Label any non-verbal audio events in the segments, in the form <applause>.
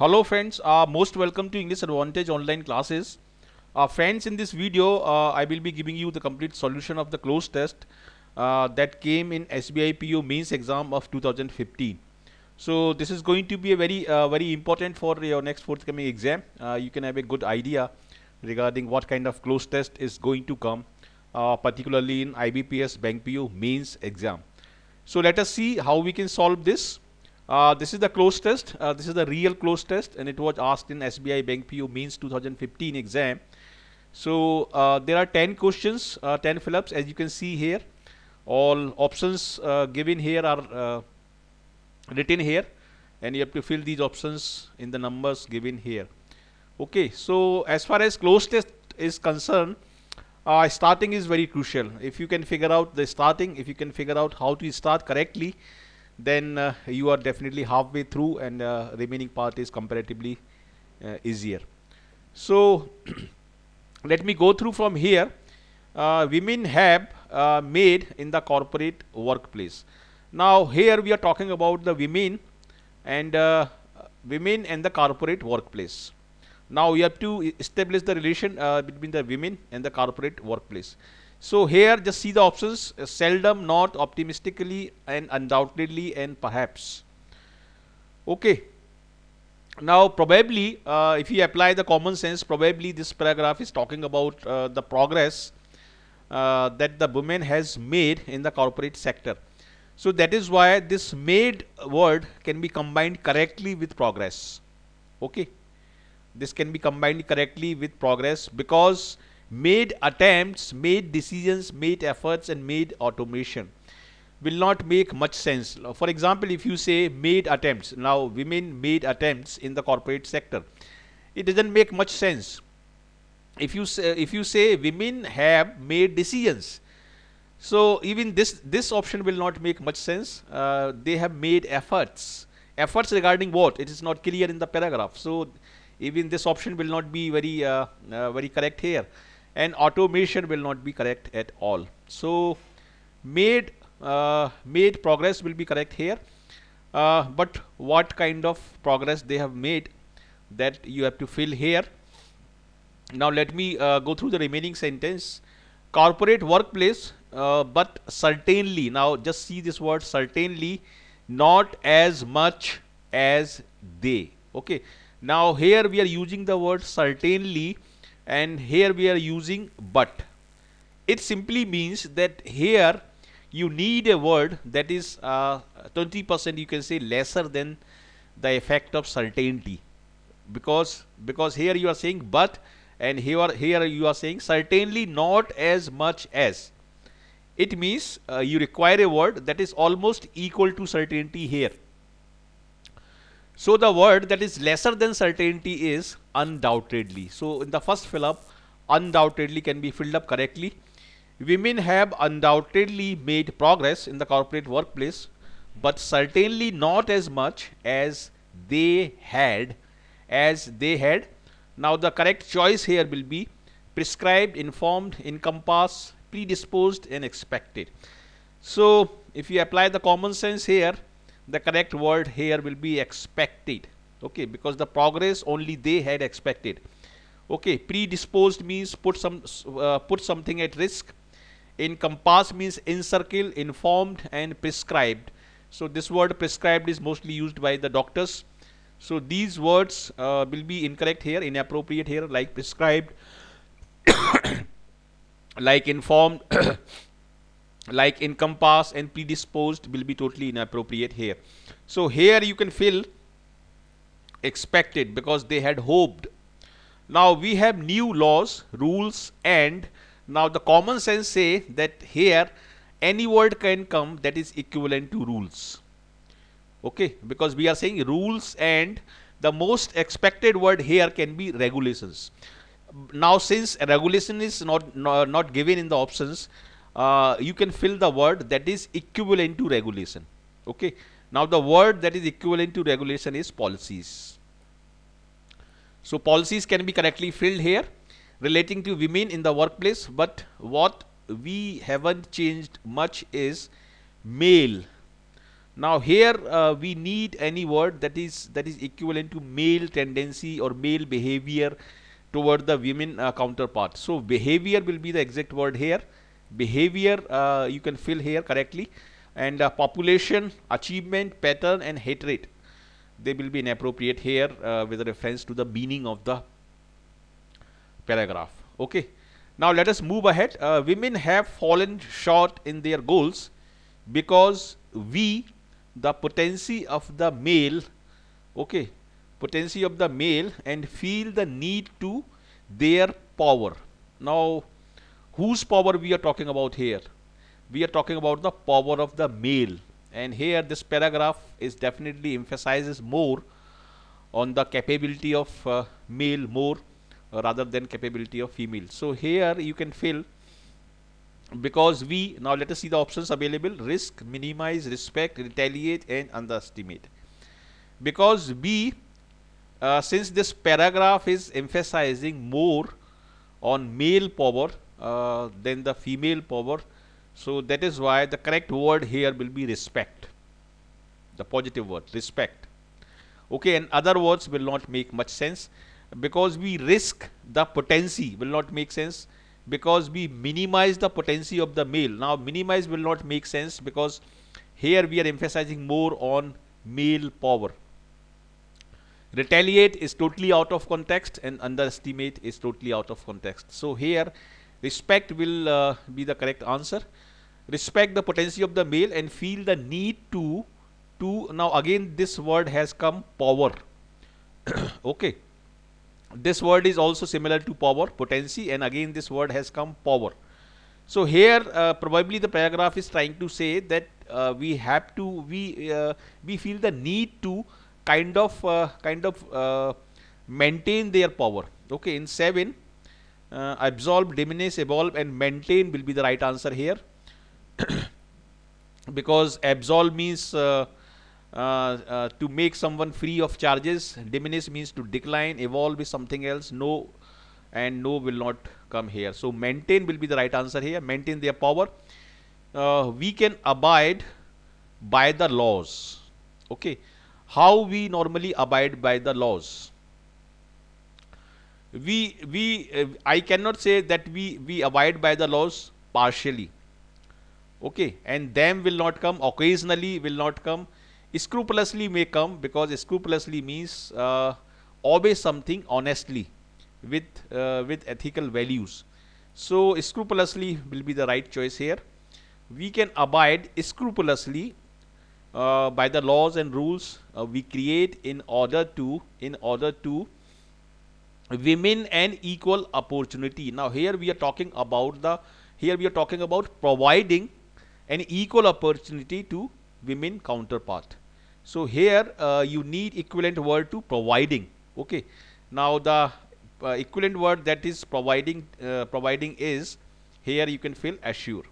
Hello friends, uh, most welcome to English Advantage online classes. Uh, friends, in this video, uh, I will be giving you the complete solution of the closed test uh, that came in SBI PO mains exam of 2015. So this is going to be a very, uh, very important for your next forthcoming exam. Uh, you can have a good idea regarding what kind of closed test is going to come, particularly in IBPS Bank PO mains exam. So let us see how we can solve this. Uh, this is the close test. Uh, this is the real close test, and it was asked in SBI Bank PU Means 2015 exam. So uh, there are 10 questions, uh, 10 fill-ups, as you can see here. All options uh, given here are uh, written here, and you have to fill these options in the numbers given here. Okay, so as far as close test is concerned, starting is very crucial. If you can figure out the starting, if you can figure out how to start correctly, then uh, you are definitely halfway through and uh, remaining part is comparatively uh, easier. So <clears throat> let me go through from here. women have made in the corporate workplace. Now here we are talking about the women and uh, women and the corporate workplace. Now we have to establish the relation uh, between the women and the corporate workplace. So here just see the options uh, seldom, not, optimistically and undoubtedly and perhaps. Okay. Now probably uh, if you apply the common sense probably this paragraph is talking about uh, the progress uh, that the woman has made in the corporate sector. So that is why this made word can be combined correctly with progress. Okay. This can be combined correctly with progress because made attempts, made decisions, made efforts and made automation will not make much sense. For example, if you say made attempts, now women made attempts in the corporate sector, it doesn't make much sense. If you say, if you say women have made decisions, so even this this option will not make much sense. Uh, they have made efforts, efforts regarding what it is not clear in the paragraph. So even this option will not be very uh, uh, very correct here and automation will not be correct at all so made uh, made progress will be correct here uh, but what kind of progress they have made that you have to fill here now let me uh, go through the remaining sentence corporate workplace uh, but certainly now just see this word certainly not as much as they okay now here we are using the word certainly and here we are using but it simply means that here you need a word that is 20% uh, you can say lesser than the effect of certainty because because here you are saying but and here here you are saying certainly not as much as it means uh, you require a word that is almost equal to certainty here so the word that is lesser than certainty is undoubtedly. So in the first fill up, undoubtedly can be filled up correctly. Women have undoubtedly made progress in the corporate workplace, but certainly not as much as they had, as they had. Now the correct choice here will be prescribed, informed, encompassed, predisposed and expected. So if you apply the common sense here, the correct word here will be expected okay because the progress only they had expected okay predisposed means put some uh, put something at risk encompass means encircle informed and prescribed so this word prescribed is mostly used by the doctors so these words uh, will be incorrect here inappropriate here like prescribed <coughs> like informed like income pass and predisposed will be totally inappropriate here so here you can fill expected because they had hoped now we have new laws rules and now the common sense say that here any word can come that is equivalent to rules okay because we are saying rules and the most expected word here can be regulations now since regulation is not not, not given in the options uh, you can fill the word that is equivalent to regulation okay now the word that is equivalent to regulation is policies so policies can be correctly filled here relating to women in the workplace but what we haven't changed much is male now here uh, we need any word that is that is equivalent to male tendency or male behavior toward the women uh, counterpart so behavior will be the exact word here behavior uh, you can fill here correctly and uh, population achievement pattern and hit rate they will be inappropriate here uh, with reference to the meaning of the paragraph okay now let us move ahead uh, women have fallen short in their goals because we the potency of the male okay potency of the male and feel the need to their power now whose power we are talking about here we are talking about the power of the male and here this paragraph is definitely emphasizes more on the capability of uh, male more uh, rather than capability of female so here you can fill because we now let us see the options available risk minimize respect retaliate and underestimate because we uh, since this paragraph is emphasizing more on male power uh, than the female power. So that is why the correct word here will be respect. The positive word, respect. Okay, and other words will not make much sense because we risk the potency will not make sense because we minimize the potency of the male. Now minimize will not make sense because here we are emphasizing more on male power. Retaliate is totally out of context and underestimate is totally out of context. So here Respect will uh, be the correct answer. Respect the potency of the male and feel the need to, to now again this word has come power. <coughs> okay. This word is also similar to power, potency and again this word has come power. So here uh, probably the paragraph is trying to say that uh, we have to, we, uh, we feel the need to kind of, uh, kind of uh, maintain their power. Okay, in 7 uh, absorb, diminish, evolve and maintain will be the right answer here <coughs> because absolve means uh, uh, uh, to make someone free of charges, diminish means to decline, evolve is something else, no and no will not come here. So maintain will be the right answer here, maintain their power. Uh, we can abide by the laws, okay. How we normally abide by the laws we we uh, I cannot say that we we abide by the laws partially okay and them will not come occasionally will not come scrupulously may come because scrupulously means uh, obey something honestly with uh, with ethical values so scrupulously will be the right choice here we can abide scrupulously uh, by the laws and rules uh, we create in order to in order to women and equal opportunity now here we are talking about the here we are talking about providing an equal opportunity to women counterpart so here uh, you need equivalent word to providing okay now the uh, equivalent word that is providing uh, providing is here you can fill assure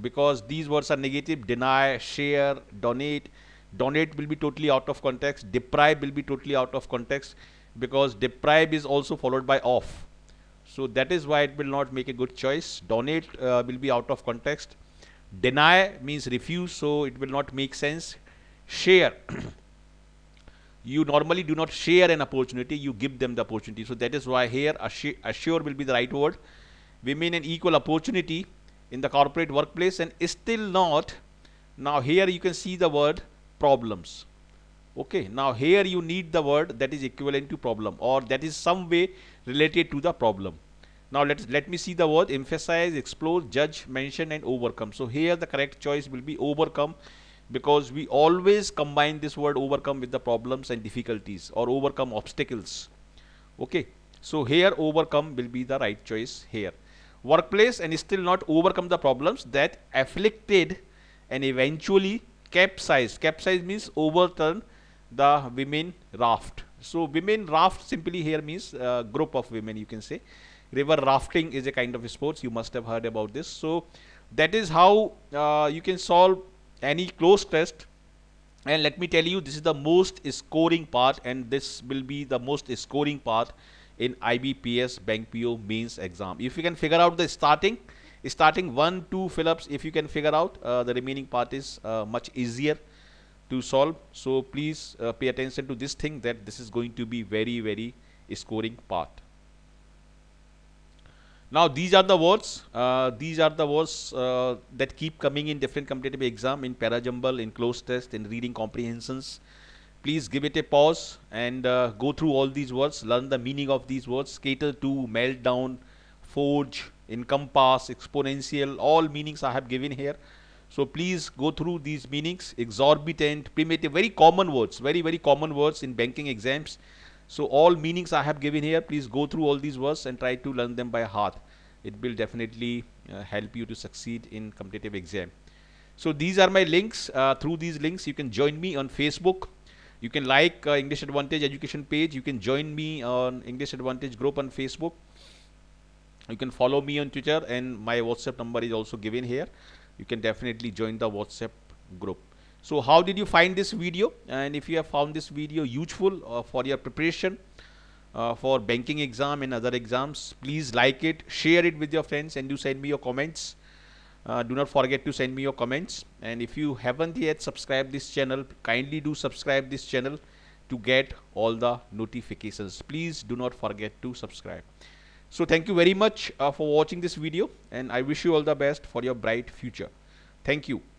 because these words are negative deny share donate donate will be totally out of context deprive will be totally out of context because deprive is also followed by off. So that is why it will not make a good choice. Donate uh, will be out of context. Deny means refuse, so it will not make sense. Share. <clears throat> you normally do not share an opportunity, you give them the opportunity. So that is why here assure, assure will be the right word. We mean an equal opportunity in the corporate workplace and still not. Now here you can see the word problems okay now here you need the word that is equivalent to problem or that is some way related to the problem now let's let me see the word emphasize explore judge mention and overcome so here the correct choice will be overcome because we always combine this word overcome with the problems and difficulties or overcome obstacles okay so here overcome will be the right choice here workplace and still not overcome the problems that afflicted and eventually capsized capsized means overturned the women raft. So women raft simply here means uh, group of women you can say. River rafting is a kind of sports you must have heard about this. So that is how uh, you can solve any closed test and let me tell you this is the most scoring part and this will be the most scoring part in IBPS Bank PO mains exam. If you can figure out the starting, starting 1, 2 fill-ups if you can figure out uh, the remaining part is uh, much easier to solve. So please uh, pay attention to this thing that this is going to be very, very scoring part. Now these are the words, uh, these are the words uh, that keep coming in different competitive exam, in para jumble, in close test, in reading comprehensions. Please give it a pause and uh, go through all these words, learn the meaning of these words, cater to, melt down, forge, encompass, exponential, all meanings I have given here. So please go through these meanings, exorbitant, primitive, very common words, very, very common words in banking exams. So all meanings I have given here, please go through all these words and try to learn them by heart. It will definitely uh, help you to succeed in competitive exam. So these are my links. Uh, through these links, you can join me on Facebook. You can like uh, English Advantage Education page. You can join me on English Advantage group on Facebook. You can follow me on Twitter and my WhatsApp number is also given here you can definitely join the WhatsApp group. So how did you find this video? And if you have found this video useful uh, for your preparation uh, for banking exam and other exams, please like it, share it with your friends and do send me your comments. Uh, do not forget to send me your comments. And if you haven't yet subscribed this channel, kindly do subscribe this channel to get all the notifications. Please do not forget to subscribe. So thank you very much uh, for watching this video and I wish you all the best for your bright future. Thank you.